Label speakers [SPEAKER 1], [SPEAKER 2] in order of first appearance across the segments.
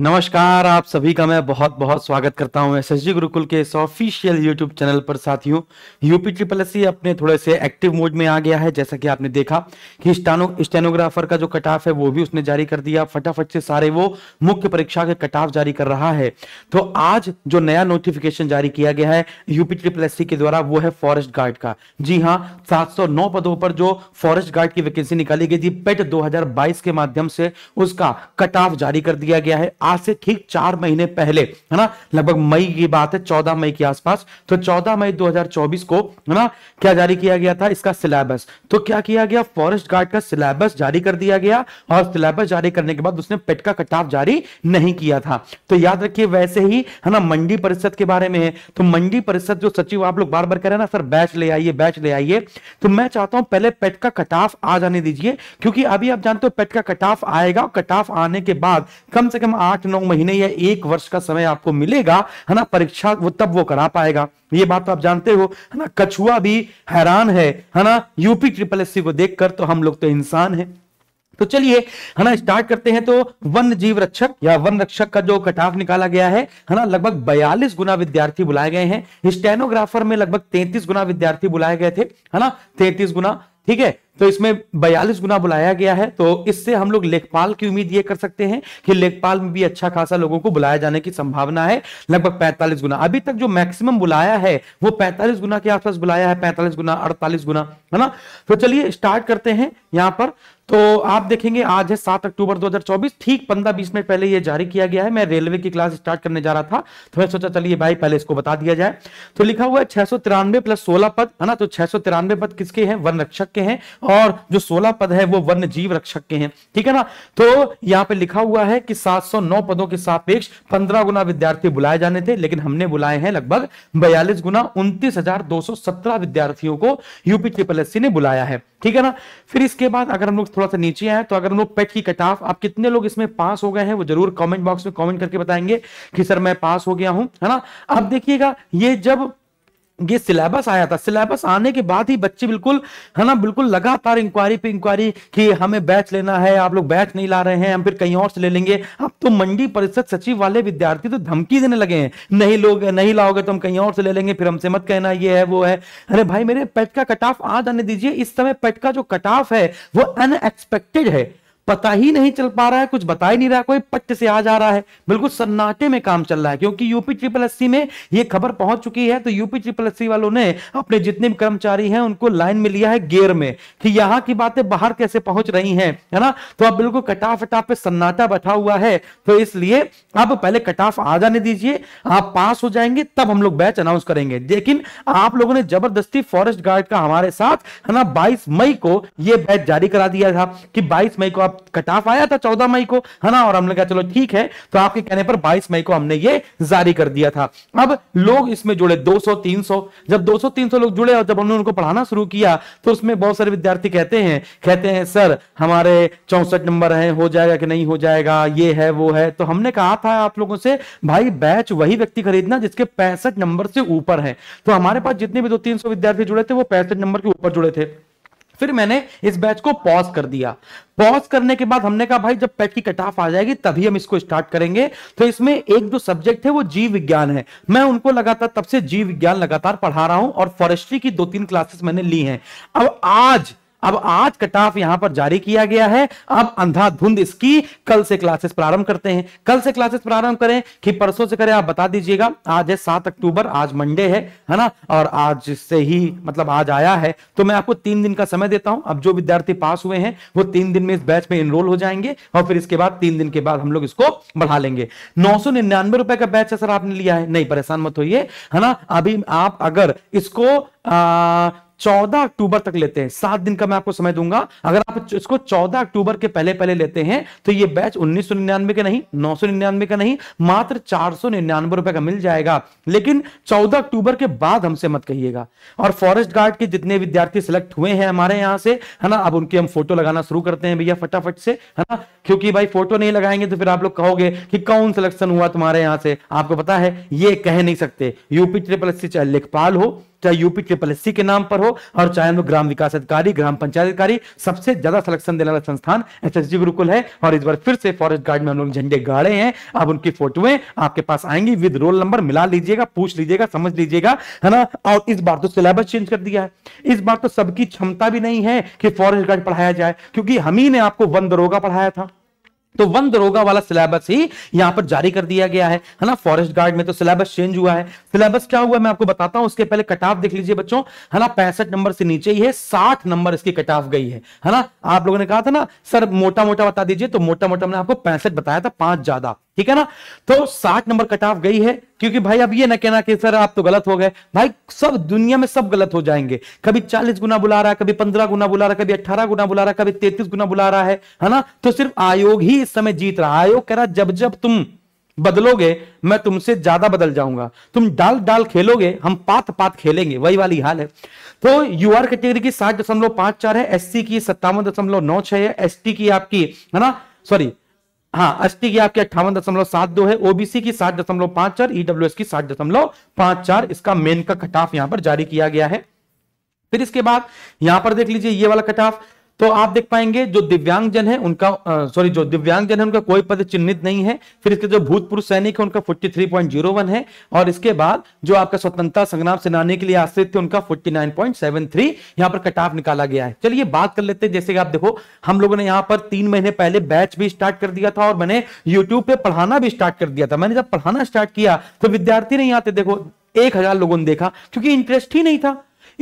[SPEAKER 1] नमस्कार आप सभी का मैं बहुत बहुत स्वागत करता हूं एस एस जी गुरुकुल के इस ऑफिशियल यूट्यूब चैनल पर साथियों यूपी ट्रिपल एस अपने थोड़े से एक्टिव मोड में आ गया है जैसा कि आपने देखा कि स्टानो स्टेनोग्राफर का जो कट ऑफ है वो भी उसने जारी कर दिया फटाफट से सारे वो मुख्य परीक्षा के कट ऑफ जारी कर रहा है तो आज जो नया नोटिफिकेशन जारी किया गया है यूपी ट्रिपल एस के द्वारा वो है फॉरेस्ट गार्ड का जी हाँ सात पदों पर जो फॉरेस्ट गार्ड की वैकेंसी निकाली गई थी पेट e दो के माध्यम से उसका कट ऑफ जारी कर दिया गया है आज से ठीक चार महीने पहले है ना लगभग मई की बात है चौदह मई के आसपास तो चौदह मई 2024 को है ना क्या जारी किया गया था इसका सिलेबस तो क्या किया गया फॉरेस्ट गार्ड का सिलेबस जारी कर दिया गया और सिलेबस जारी करने के बाद उसने पेट का कटाव जारी नहीं किया था तो याद रखिए वैसे ही है ना मंडी परिषद के बारे में है तो मंडी परिषद जो सचिव आप लोग बार बार कह रहे हैं ना सर बैच ले आइए बैच ले आइए तो मैं चाहता हूं पहले पेट का कटाफ आ जाने दीजिए क्योंकि अभी आप जानते हो पेट का कटाफ आएगा कटाफ आने के बाद कम से कम आठ आठ नौ महीने या एक वर्ष का समय आपको मिलेगा है ना परीक्षा वो तब वो करा पाएगा ये बात तो आप जानते हो है ना कछुआ भी हैरान है है ना यूपी ट्रिपल एससी को देखकर तो हम लोग तो इंसान है तो चलिए है ना स्टार्ट करते हैं तो वन जीव रक्षक या वन रक्षक का जो कटाव निकाला गया है है ना लगभग 42 गुना विद्यार्थी बुलाए गए हैं स्टेनोग्राफर में लगभग 33 गुना विद्यार्थी बुलाए गए थे है ना 33 गुना ठीक है तो इसमें बयालीस गुना बुलाया गया है तो इससे हम लोग लेखपाल की उम्मीद ये कर सकते हैं कि लेखपाल में भी अच्छा खासा लोगों को बुलाया जाने की संभावना है लगभग 45 गुना अभी तक जो मैक्सिमम बुलाया है वो 45 गुना के आसपास बुलाया है 45 गुना 48 गुना है ना तो चलिए स्टार्ट करते हैं यहाँ पर तो आप देखेंगे आज है सात अक्टूबर दो ठीक पंद्रह बीस मिनट पहले यह जारी किया गया है मैं रेलवे की क्लास स्टार्ट करने जा रहा था तो मैं सोचा चलिए भाई पहले इसको बता दिया जाए तो लिखा हुआ है छह प्लस सोलह पद है ना तो छह पद किसके हैं वन रक्षक के हैं और जो सोलह पद है वो वन्य जीव रक्षक के हैं ठीक है ना तो यहाँ पे लिखा हुआ है कि 709 पदों के सापेक्ष 15 गुना विद्यार्थी बुलाए जाने थे लेकिन हमने बुलाए हैं लगभग बयालीस गुना उन्तीस विद्यार्थियों को यूपी ट्रिपल एस ने बुलाया है ठीक है ना फिर इसके बाद अगर हम लोग थोड़ा सा नीचे आए तो अगर हम लोग पेट की कट ऑफ आप कितने लोग इसमें पास हो गए हैं वो जरूर कमेंट बॉक्स में कमेंट करके बताएंगे कि सर मैं पास हो गया हूं है ना अब देखिएगा ये जब ये सिलेबस आया था सिलेबस आने के बाद ही बच्चे बिल्कुल है ना बिल्कुल लगातार इंक्वायरी पे इंक्वायरी कि हमें बैच लेना है आप लोग बैच नहीं ला रहे हैं हम फिर कहीं और से ले लेंगे अब तो मंडी परिषद सचिव वाले विद्यार्थी तो धमकी देने लगे हैं नहीं लोग नहीं लाओगे तो हम कहीं और से ले लेंगे फिर हमसे मत कहना ये है वो है अरे भाई मेरे पेट का कट ऑफ आज आने दीजिए इस समय पेट का जो कट ऑफ है वो अनएक्सपेक्टेड है पता ही नहीं चल पा रहा है कुछ बता ही नहीं रहा कोई पट्ट से आ जा रहा है बिल्कुल सन्नाटे में काम चल रहा है क्योंकि यूपी ट्रिपल एस में यह खबर पहुंच चुकी है तो यूपी ट्रिपल एस वालों ने अपने जितने भी कर्मचारी हैं उनको लाइन में लिया है गेयर में कि यहाँ की बातें बाहर कैसे पहुंच रही है है ना तो अब बिल्कुल कटाफ पे सन्नाटा बैठा हुआ है तो इसलिए अब पहले कटाफ आ जाने दीजिए आप पास हो जाएंगे तब हम लोग बैच अनाउंस करेंगे लेकिन आप लोगों ने जबरदस्ती फॉरेस्ट गार्ड का हमारे साथ है ना बाईस मई को यह बैच जारी करा दिया था कि बाईस मई को आप कट ऑफ आया था चौदह मई को है ना और हमने कहा चलो ठीक है तो आपके कहने पर बाईस मई को हमने ये जारी कर दिया था अब लोग इसमें जुड़े 200 सौ जब 200 सौ लोग जुड़े और जब हमने उनको पढ़ाना शुरू किया तो उसमें बहुत सारे विद्यार्थी कहते हैं कहते हैं सर हमारे चौसठ नंबर है हो जाएगा कि नहीं हो जाएगा ये है वो है तो हमने कहा था आप लोगों से भाई बैच वही व्यक्ति खरीदना जिसके पैंसठ नंबर से ऊपर है तो हमारे पास जितने भी दो तीन सौ विद्यार्थी जुड़े थे वो पैंसठ नंबर के ऊपर जुड़े थे फिर मैंने इस बैच को पॉज कर दिया पॉज करने के बाद हमने कहा भाई जब पेट की कट ऑफ आ जाएगी तभी हम इसको स्टार्ट करेंगे तो इसमें एक जो सब्जेक्ट है वो जीव विज्ञान है मैं उनको लगातार तब से जीव विज्ञान लगातार पढ़ा रहा हूं और फॉरेस्ट्री की दो तीन क्लासेस मैंने ली हैं अब आज अब आज कटाफ यहां पर जारी किया गया है अब अंधाधुंध इसकी कल से क्लासेस प्रारंभ करते हैं कल से क्लासेस प्रारंभ करें कि परसों से करें आप बता दीजिएगा आज है सात अक्टूबर आज मंडे है है ना और आज से ही मतलब आज आया है तो मैं आपको तीन दिन का समय देता हूं अब जो विद्यार्थी पास हुए हैं वो तीन दिन में इस बैच में इनरोल हो जाएंगे और फिर इसके बाद तीन दिन के बाद हम लोग इसको बढ़ा लेंगे नौ रुपए का बैच है सर आपने लिया है नहीं परेशान मत होइए है ना अभी आप अगर इसको 14 अक्टूबर तक लेते हैं सात दिन का मैं आपको समय दूंगा अगर आप इसको 14 अक्टूबर के पहले पहले लेते हैं तो ये बैच उन्नीस का नहीं नौ का नहीं मात्र चार रुपए का मिल जाएगा लेकिन 14 अक्टूबर के बाद हमसे मत कहिएगा और फॉरेस्ट गार्ड के जितने विद्यार्थी सिलेक्ट हुए हैं हमारे यहाँ से है ना अब उनकी हम फोटो लगाना शुरू करते हैं भैया फटाफट से है ना क्योंकि भाई फोटो नहीं लगाएंगे तो फिर आप लोग कहोगे कि कौन सिलेक्शन हुआ तुम्हारे यहाँ से आपको पता है ये कह नहीं सकते यूपी ट्रिपल एस लेखपाल हो चाहे यूपी ट्रिपल एससी के नाम पर हो और चाहे वो ग्राम विकास अधिकारी ग्राम पंचायत अधिकारी सबसे ज्यादा सिलेक्शन देने वाला संस्थान एस एस जी गुरुकुल है और इस बार फिर से फॉरेस्ट गार्ड में हम लोग झंडे गाड़े हैं अब उनकी फोटोएं आपके पास आएंगी विद रोल नंबर मिला लीजिएगा पूछ लीजिएगा समझ लीजिएगा है ना और इस बार तो सिलेबस चेंज कर दिया है इस बार तो सबकी क्षमता भी नहीं है कि फॉरेस्ट गार्ड पढ़ाया जाए क्योंकि हम ही ने आपको वन दरोगा पढ़ाया था तो वन दरोगा वाला सिलेबस ही यहां पर जारी कर दिया गया है है ना फॉरेस्ट गार्ड में तो सिलेबस चेंज हुआ है सिलेबस क्या हुआ मैं आपको बताता हूं उसके पहले कट ऑफ देख लीजिए बच्चों है ना पैंसठ नंबर से नीचे ही है साठ नंबर इसकी कट ऑफ गई है है ना आप लोगों ने कहा था ना सर मोटा मोटा बता दीजिए तो मोटा मोटा मैंने आपको पैंसठ बताया था पांच ज्यादा ठीक है ना तो साठ नंबर कट ऑफ गई है क्योंकि भाई अब ये ना कहना कि सर आप तो गलत हो गए भाई सब दुनिया में सब गलत हो जाएंगे कभी चालीस गुना बुला रहा है कभी पंद्रह गुना बुला रहा है कभी अट्ठारह गुना बुला रहा है कभी तैतीस गुना बुला रहा है है ना तो सिर्फ आयोग ही इस समय जीत रहा आयोग कह रहा जब जब तुम बदलोगे मैं तुमसे ज्यादा बदल जाऊंगा तुम डाल डाल खेलोगे हम पात पात खेलेंगे वही वाली हाल है तो यूआर कैटेगरी की साठ दशमलव पांच चार है एससी की सत्तावन दशमलव नौ छह है एसटी की आपकी है ना सॉरी हाँ अस्टी की आपकी अट्ठावन दशमलव सात दो है ओबीसी की सात दशमलव पांच चार एस की सात दशमलव पांच चार इसका मेन का कटाफ यहां पर जारी किया गया है फिर इसके बाद यहां पर देख लीजिए ये वाला कटाफ तो आप देख पाएंगे जो दिव्यांग जन है उनका सॉरी जो दिव्यांग जन है उनका कोई पद चिन्हित नहीं है फिर इसके जो भूतपूर्व सैनिक है उनका 43.01 है और इसके बाद जो आपका स्वतंत्रता संग्राम सेनानी के लिए आश्रित थे उनका 49.73 यहां पर कटाफ निकाला गया है चलिए बात कर लेते हैं जैसे कि आप देखो हम लोगों ने यहाँ पर तीन महीने पहले बैच भी स्टार्ट कर दिया था और मैंने यूट्यूब पे पढ़ाना भी स्टार्ट कर दिया था मैंने जब पढ़ाना स्टार्ट किया तो विद्यार्थी नहीं आते देखो एक हजार लोगों ने देखा क्योंकि इंटरेस्ट ही नहीं था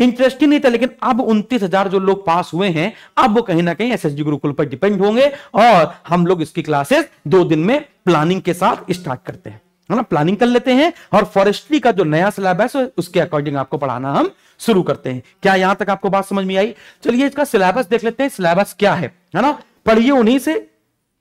[SPEAKER 1] इंटरेस्ट ही नहीं था लेकिन अब उनतीस हजार जो लोग पास हुए हैं अब वो कहीं ना कहीं एस एस जी गुरुकुल पर डिपेंड होंगे और हम लोग इसकी क्लासेस दो दिन में प्लानिंग के साथ स्टार्ट करते हैं है ना प्लानिंग कर लेते हैं और फॉरेस्ट्री का जो नया सिलेबस है उसके अकॉर्डिंग आपको पढ़ाना हम शुरू करते हैं क्या यहां तक आपको बात समझ में आई चलिए इसका सिलेबस देख लेते हैं सिलेबस क्या है है ना पढ़िए उन्हीं से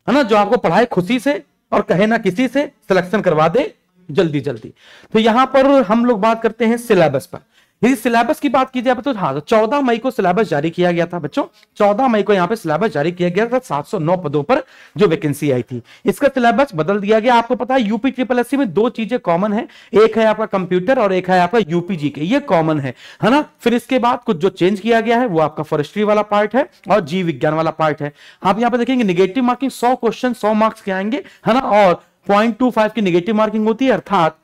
[SPEAKER 1] है ना जो आपको पढ़ाए खुशी से और कहे ना किसी से सिलेक्शन करवा दे जल्दी जल्दी तो यहां पर हम लोग बात करते हैं सिलेबस पर यदि सिलेबस की बात की जाए तो हाँ तो चौदह मई को सिलेबस जारी किया गया था बच्चों चौदह मई को यहाँ पे सिलेबस जारी किया गया था सात सौ नौ पदों पर जो वैकेंसी आई थी इसका सिलेबस बदल दिया गया आपको पता है यूपी ट्रिपल एससी में दो चीजें कॉमन है एक है आपका कंप्यूटर और एक है आपका यूपीजी के ये कॉमन है है ना फिर इसके बाद कुछ जो चेंज किया गया है वो आपका फॉरेस्ट्री वाला पार्ट है और जीव विज्ञान वाला पार्ट है आप यहाँ पे देखेंगे निगेटिव मार्किंग सौ क्वेश्चन सौ मार्क्स के आएंगे है ना और पॉइंट की निगेटिव मार्किंग होती है अर्थात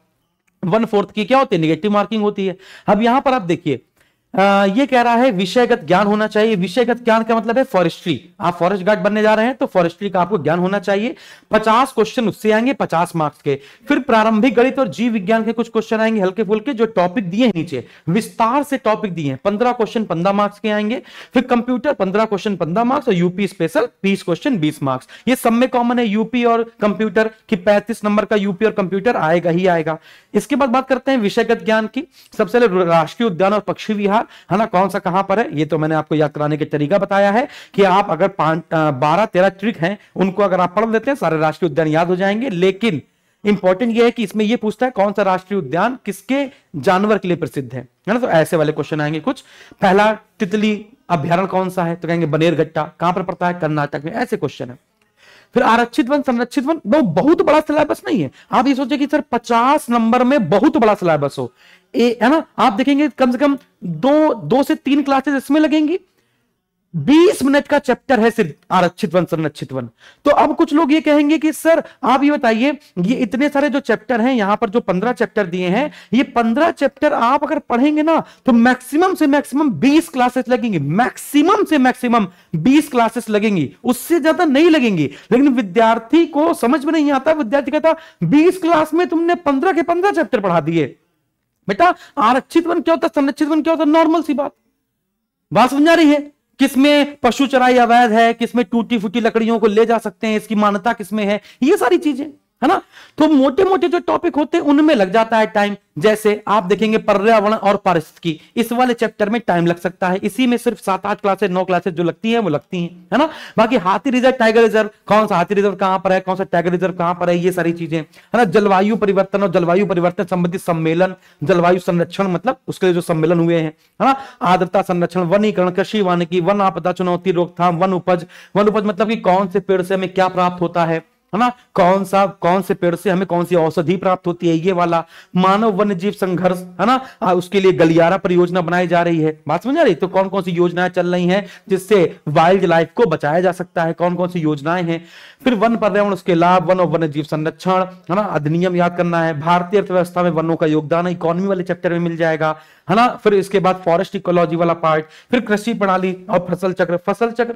[SPEAKER 1] वन फोर्थ की क्या होती है निगेटिव मार्किंग होती है अब यहां पर आप देखिए आ, ये कह रहा है विषयगत ज्ञान होना चाहिए विषयगत ज्ञान का मतलब है फॉरेस्ट्री आप फॉरेस्ट गार्ड बनने जा रहे हैं तो फॉरेस्ट्री का आपको ज्ञान होना चाहिए पचास क्वेश्चन उससे आएंगे पचास मार्क्स के फिर प्रारंभिक गणित और जीव विज्ञान के कुछ क्वेश्चन आएंगे हल्के फुल्के जो टॉपिक दिए हैं नीचे विस्तार से टॉपिक दिए हैं पंद्रह क्वेश्चन पंद्रह मार्क्स के आएंगे फिर कंप्यूटर पंद्रह क्वेश्चन पंद्रह मार्क्स और यूपी स्पेशल बीस क्वेश्चन बीस मार्क्स ये सब में कॉमन है यूपी और कंप्यूटर की पैंतीस नंबर का यूपी और कंप्यूटर आएगा ही आएगा इसके बाद बात करते हैं विषयगत ज्ञान की सबसे पहले राष्ट्रीय उद्यान और पक्षी विहार बार है ना कौन सा कहां पर है ये तो मैंने आपको याद कराने का तरीका बताया है कि आप अगर बारह तेरह ट्रिक हैं उनको अगर आप पढ़ लेते हैं सारे राष्ट्रीय उद्यान याद हो जाएंगे लेकिन इंपॉर्टेंट यह है कि इसमें यह पूछता है कौन सा राष्ट्रीय उद्यान किसके जानवर के लिए प्रसिद्ध है है ना तो ऐसे वाले क्वेश्चन आएंगे कुछ पहला तितली अभ्यारण कौन सा है तो कहेंगे बनेरघट्टा कहां पर पड़ता है कर्नाटक में ऐसे क्वेश्चन है फिर आरक्षित वन संरक्षित वन वो बहुत बड़ा सिलेबस नहीं है आप ये सोचे कि सर 50 नंबर में बहुत बड़ा सिलेबस हो ए है ना आप देखेंगे कम से कम दो दो से तीन क्लासेस इसमें लगेंगी बीस मिनट का चैप्टर है सिर्फ आरक्षित वन संरक्षित वन तो अब कुछ लोग ये कहेंगे कि सर आप ये बताइए ये इतने सारे जो चैप्टर हैं यहां पर जो पंद्रह चैप्टर दिए हैं ये पंद्रह चैप्टर आप अगर पढ़ेंगे ना तो मैक्सिमम से मैक्सिमम बीस क्लासेस लगेंगी मैक्सिमम से मैक्सिमम बीस क्लासेस लगेंगी उससे ज्यादा नहीं लगेंगी लेकिन विद्यार्थी को समझ में नहीं आता विद्यार्थी कहता बीस क्लास में तुमने पंद्रह के पंद्रह चैप्टर पढ़ा दिए बेटा आरक्षित वन क्या होता है संरक्षित वन क्या होता है नॉर्मल सी बात बात समझा रही है किसमें पशु चराई अवैध है किसमें टूटी फूटी लकड़ियों को ले जा सकते हैं इसकी मान्यता किसमें है ये सारी चीजें है ना तो मोटे मोटे जो टॉपिक होते हैं उनमें लग जाता है टाइम जैसे आप देखेंगे पर्यावरण और पारिस्थिकी इस वाले चैप्टर में टाइम लग सकता है इसी में सिर्फ सात आठ क्लासेस नौ क्लासेस जो लगती हैं वो लगती हैं है ना बाकी हाथी रिजर्व टाइगर रिजर्व कौन सा हाथी रिजर्व कहां पर है कौन सा टाइगर रिजर्व कहां पर है ये सारी चीजें है ना जलवायु परिवर्तन और जलवायु परिवर्तन संबंधित सम्मेलन जलवायु संरक्षण मतलब उसके लिए जो सम्मेलन हुए हैं है ना आदरता संरक्षण वनीकरण कृषि वानिकी वन आपदा चुनौती रोकथाम वन उपज वन उपज मतलब की कौन से पेड़ से हमें क्या प्राप्त होता है है ना कौन सा कौन से पेड़ से हमें कौन सी औषधि प्राप्त होती है ये वाला मानव वन्य जीव संघर्ष है ना आ, उसके लिए गलियारा परियोजना बनाई जा रही है बात समझ आ रही तो कौन कौन सी योजनाएं चल रही हैं जिससे वाइल्ड लाइफ को बचाया जा सकता है कौन कौन सी योजनाएं हैं फिर वन पर्यावरण उसके लाभ वन और वन्य जीव संरक्षण है ना अधिनियम याद करना है भारतीय अर्थव्यवस्था में वनों का योगदान इकोनॉमी वाले चैप्टर में मिल जाएगा है ना फिर इसके बाद फॉरेस्ट इकोलॉजी वाला पार्ट फिर कृषि प्रणाली और फसल चक्र फसल चक्र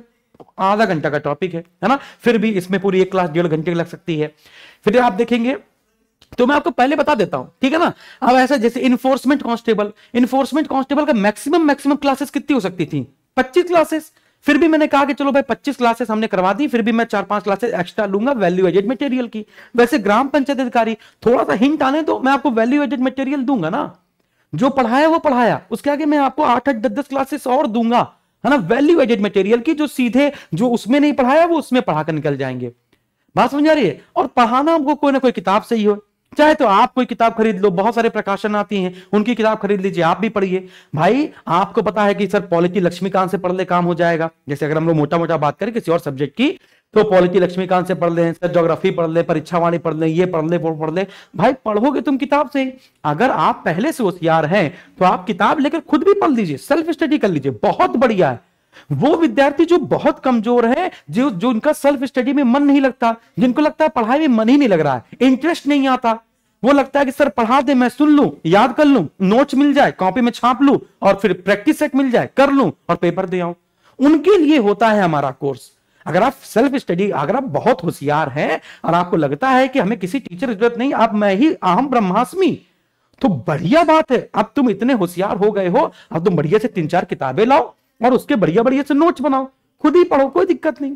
[SPEAKER 1] आधा घंटा का टॉपिक है है ना फिर भी इसमें पूरी एक क्लास डेढ़ घंटे लग सकती है फिर आप देखेंगे तो मैं आपको पहले बता देता हूं ठीक है ना अब ऐसा जैसे इन्फोर्समेंट कांस्टेबल इन्फोर्समेंट कांस्टेबल का मैक्सिमम मैक्सिमम क्लासेस कितनी हो सकती थी पच्चीस क्लासेस फिर भी मैंने कहा कि चलो भाई 25 क्लासेस हमने करवा दी फिर भी मैं चार पांच क्लासेस एक्स्ट्रा लूंगा वैल्यू एडेड मटेरियल की वैसे ग्राम पंचायत अधिकारी थोड़ा सा हिंट आने दो मैं आपको वैल्यू एडेड मटेरियल दूंगा ना जो पढ़ाया वो पढ़ाया उसके आगे मैं आपको आठ आठ दस दस क्लासेस और दूंगा है ना वैल्यू एडेड मटेरियल की जो सीधे जो उसमें नहीं पढ़ाया वो उसमें पढ़ाकर निकल जाएंगे बात समझ आ रही है और पढ़ाना हमको कोई ना कोई किताब से ही हो चाहे तो आप कोई किताब खरीद लो बहुत सारे प्रकाशन आती हैं उनकी किताब खरीद लीजिए आप भी पढ़िए भाई आपको पता है कि सर पॉलिटी लक्ष्मीकांत से पढ़ ले काम हो जाएगा जैसे अगर हम लोग मोटा मोटा बात करें किसी और सब्जेक्ट की तो पॉलिटी लक्ष्मीकांत से पढ़ लें सर ज्योग्राफी पढ़ लें परीक्षावाणी पढ़ लें ये पढ़ लें वो पढ़ लें भाई पढ़ोगे तुम किताब से अगर आप पहले से होशियार हैं तो आप किताब लेकर खुद भी पढ़ लीजिए सेल्फ स्टडी कर लीजिए बहुत बढ़िया है वो विद्यार्थी जो बहुत कमजोर है जो जो उनका सेल्फ स्टडी में मन नहीं लगता जिनको लगता है पढ़ाई में मन ही नहीं लग रहा है इंटरेस्ट नहीं आता वो लगता है कि सर पढ़ा दे मैं सुन लू याद कर लू नोट मिल जाए कॉपी में छाप लू और फिर प्रैक्टिस सेट मिल जाए कर लू और पेपर दे आऊं उनके लिए होता है हमारा कोर्स अगर आप सेल्फ स्टडी अगर आप बहुत होशियार हैं और आपको लगता है कि हमें किसी टीचर की जरूरत नहीं आप मैं ही अहम ब्रह्मास्मी तो बढ़िया बात है अब तुम इतने होशियार हो गए हो अब तुम बढ़िया से तीन चार किताबें लाओ और उसके बढ़िया बढ़िया से नोट्स बनाओ खुद ही पढ़ो कोई दिक्कत नहीं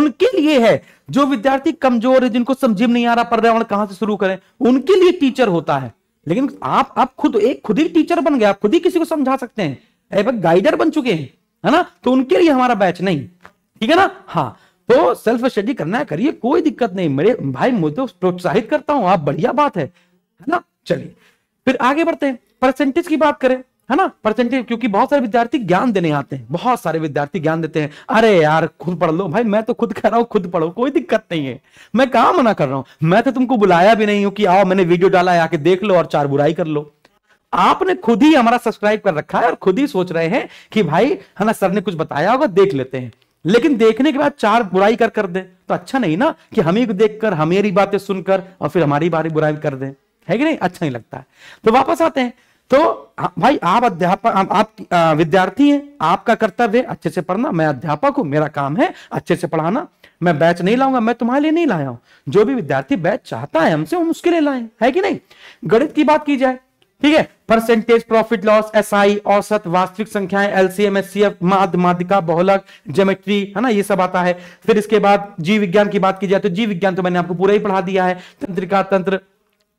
[SPEAKER 1] उनके लिए है जो विद्यार्थी कमजोर है जिनको समझ नहीं आ रहा पर्यावरण कहां से शुरू करें उनके लिए टीचर होता है लेकिन आप आप खुद एक खुद ही टीचर बन गए आप खुद ही किसी को समझा सकते हैं गाइडर बन चुके हैं है ना तो उनके लिए हमारा बैच नहीं ठीक है ना हाँ तो सेल्फ स्टडी करना है करिए कोई दिक्कत नहीं मेरे भाई मुझे तो प्रोत्साहित करता हूं आप बढ़िया बात है है ना चलिए फिर आगे बढ़ते हैं परसेंटेज की बात करें है ना परसेंटेज क्योंकि बहुत सारे विद्यार्थी ज्ञान देने आते हैं बहुत सारे विद्यार्थी ज्ञान देते हैं अरे यार खुद पढ़ लो भाई मैं तो खुद कह रहा हूँ खुद पढ़ो कोई दिक्कत नहीं है मैं कहा मना कर रहा हूँ मैं तो तुमको बुलाया भी नहीं हूं कि आओ मैंने वीडियो डाला है आके देख लो और चार बुराई कर लो आपने खुद ही हमारा सब्सक्राइब कर रखा है और खुद ही सोच रहे हैं कि भाई है ना सर ने कुछ बताया होगा देख लेते हैं लेकिन देखने के बाद चार बुराई कर कर दे तो अच्छा नहीं ना कि हम ही देखकर हमेरी बातें सुनकर और फिर हमारी बारी बुराई कर दे है कि नहीं अच्छा नहीं लगता है तो वापस आते हैं तो हाँ, भाई आप अध्यापक आप, आप विद्यार्थी हैं आपका कर्तव्य है अच्छे से पढ़ना मैं अध्यापक हूं मेरा काम है अच्छे से पढ़ाना मैं बैच नहीं लाऊंगा मैं तुम्हारे लिए नहीं लाया हूं जो भी विद्यार्थी बैच चाहता है हमसे हम उसके लिए लाए है कि नहीं गणित की बात की जाए ठीक है percentage profit loss S I औसत वास्तविक संख्याएं एलसीएम एस माध्य माध्यिका बहुलक जोमेट्री है ना ये सब आता है फिर इसके बाद जीव विज्ञान की बात की जाए तो जीव विज्ञान तो मैंने आपको पूरा ही पढ़ा दिया है तंत्रिका तंत्र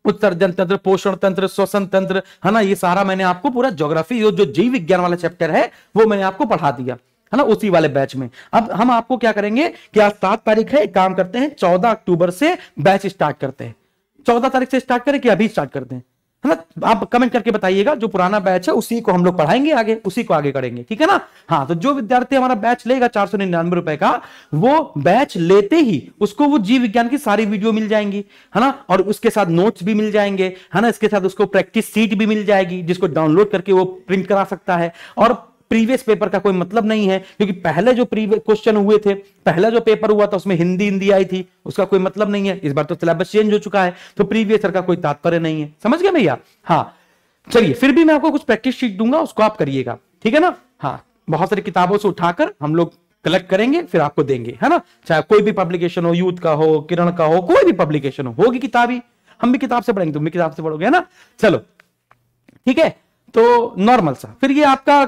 [SPEAKER 1] उत्सर्जन तंत्र पोषण तंत्र श्वसन तंत्र है ना ये सारा मैंने आपको पूरा ज्योग्राफी जो जीव विज्ञान वाला चैप्टर है वो मैंने आपको पढ़ा दिया है ना उसी वाले बैच में अब हम आपको क्या करेंगे कि आज सात तारीख है एक काम करते हैं चौदह अक्टूबर से बैच स्टार्ट करते हैं चौदह तारीख से स्टार्ट करें कि अभी स्टार्ट करते हैं है ना आप कमेंट करके बताइएगा जो पुराना बैच है उसी को हम लोग पढ़ाएंगे आगे उसी को आगे करेंगे ठीक है ना हाँ तो जो विद्यार्थी हमारा बैच लेगा चार सौ निन्यानवे रुपए का वो बैच लेते ही उसको वो जीव विज्ञान की सारी वीडियो मिल जाएंगी है ना और उसके साथ नोट्स भी मिल जाएंगे है ना इसके साथ उसको प्रैक्टिस सीट भी मिल जाएगी जिसको डाउनलोड करके वो प्रिंट करा सकता है और प्रीवियस पेपर का कोई मतलब नहीं है क्योंकि पहले जो क्वेश्चन हुए थे पहला जो पेपर हुआ था उसमें हिंदी हिंदी आई थी उसका कोई मतलब नहीं है इस बार तो सिलेबस चेंज हो चुका है तो प्रीवियस ईयर का कोई तात्पर्य नहीं है समझ गया भैया हाँ चलिए फिर भी मैं आपको कुछ प्रैक्टिस शीट दूंगा उसको आप करिएगा ठीक है ना हाँ बहुत सारी किताबों से उठाकर हम लोग कलेक्ट करेंगे फिर आपको देंगे है ना चाहे कोई भी पब्लिकेशन हो यूथ का हो किरण का हो कोई भी पब्लिकेशन हो होगी किताब ही हम भी किताब से पढ़ेंगे तुम भी किताब से पढ़ोगे है ना चलो ठीक है तो नॉर्मल सा फिर ये आपका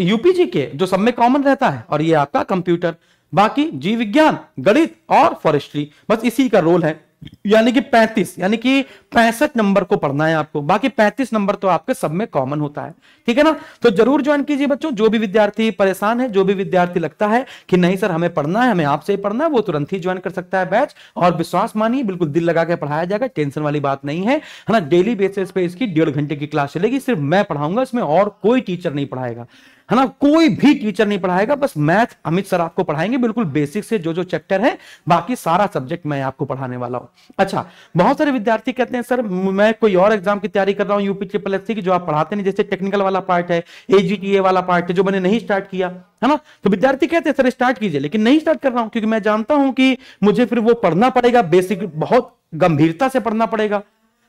[SPEAKER 1] यूपीजी के जो सब में कॉमन रहता है और ये आपका कंप्यूटर बाकी जीव विज्ञान गणित और फॉरेस्ट्री बस इसी का रोल है यानी कि 35 यानी कि पैंसठ नंबर को पढ़ना है आपको बाकी 35 नंबर तो आपके सब में कॉमन होता है ठीक है ना तो जरूर ज्वाइन कीजिए बच्चों जो भी विद्यार्थी परेशान है जो भी विद्यार्थी लगता है कि नहीं सर हमें पढ़ना है हमें आपसे ही पढ़ना है वो तुरंत ही ज्वाइन कर सकता है बैच और विश्वास मानिए बिल्कुल दिल लगा के पढ़ाया जाएगा टेंशन वाली बात नहीं है है ना डेली बेसिस पे इसकी डेढ़ घंटे की क्लास चलेगी सिर्फ मैं पढ़ाऊंगा इसमें और कोई टीचर नहीं पढ़ाएगा है ना कोई भी टीचर नहीं पढ़ाएगा बस मैथ अमित सर आपको पढ़ाएंगे बिल्कुल बेसिक से जो जो चैप्टर है बाकी सारा सब्जेक्ट मैं आपको पढ़ाने वाला हूँ अच्छा बहुत सारे विद्यार्थी कहते हैं सर मैं कोई और एग्जाम की तैयारी कर रहा हूँ यूपी ट्रिपल एस की जो आप पढ़ाते नहीं जैसे टेक्निकल वाला पार्ट है एजीटीए वाला पार्ट है जो मैंने नहीं स्टार्ट किया है ना तो विद्यार्थी कहते हैं सर स्टार्ट कीजिए लेकिन नहीं स्टार्ट कर रहा हूं क्योंकि मैं जानता हूं कि मुझे फिर वो पढ़ना पड़ेगा बेसिक बहुत गंभीरता से पढ़ना पड़ेगा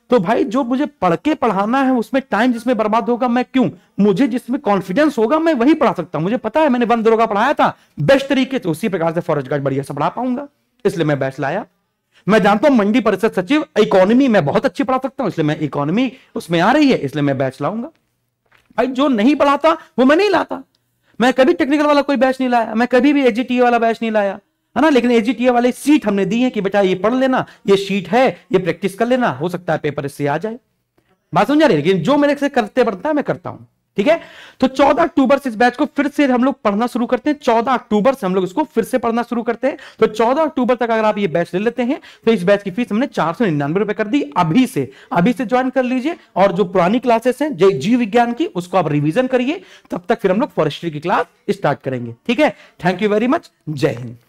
[SPEAKER 1] तो भाई जो मुझे पढ़ के पढ़ाना है उसमें टाइम जिसमें बर्बाद होगा मैं क्यों मुझे जिसमें कॉन्फिडेंस होगा मैं वही पढ़ा सकता हूं मुझे पता है मैंने वन दरोगा पढ़ाया था बेस्ट तरीके से उसी प्रकार से फॉरेस्ट गार्ड बढ़िया से पढ़ा पाऊंगा इसलिए मैं बैच लाया मैं जानता हूं मंडी परिषद सचिव इकोनॉमी मैं बहुत अच्छी पढ़ा सकता हूं इसलिए मैं इकोनॉमी उसमें आ रही है इसलिए मैं बैच लाऊंगा भाई जो नहीं पढ़ाता वो मैं नहीं लाता मैं कभी टेक्निकल वाला कोई बैच नहीं लाया मैं कभी भी एजीटी e वाला बैच नहीं लाया है ना लेकिन एजीटीए वाले सीट हमने दी है कि बेटा ये पढ़ लेना ये शीट है ये प्रैक्टिस कर लेना हो सकता है पेपर इससे आ जाए बात समझा रही लेकिन जो मेरे से करते पड़ता है मैं करता हूं ठीक है तो 14 अक्टूबर से इस बैच को फिर से हम लोग पढ़ना शुरू करते हैं 14 अक्टूबर से हम लोग इसको फिर से पढ़ना शुरू करते हैं तो 14 अक्टूबर तक अगर आप ये बैच ले लेते हैं तो इस बैच की फीस हमने चार सौ निन्यानवे रुपए कर दी अभी से अभी से ज्वाइन कर लीजिए और जो पुरानी क्लासेस हैं जय जीव विज्ञान की उसको आप रिविजन करिए तब तक फिर हम लोग फॉरेस्ट्री की क्लास स्टार्ट करेंगे ठीक है थैंक यू वेरी मच जय हिंद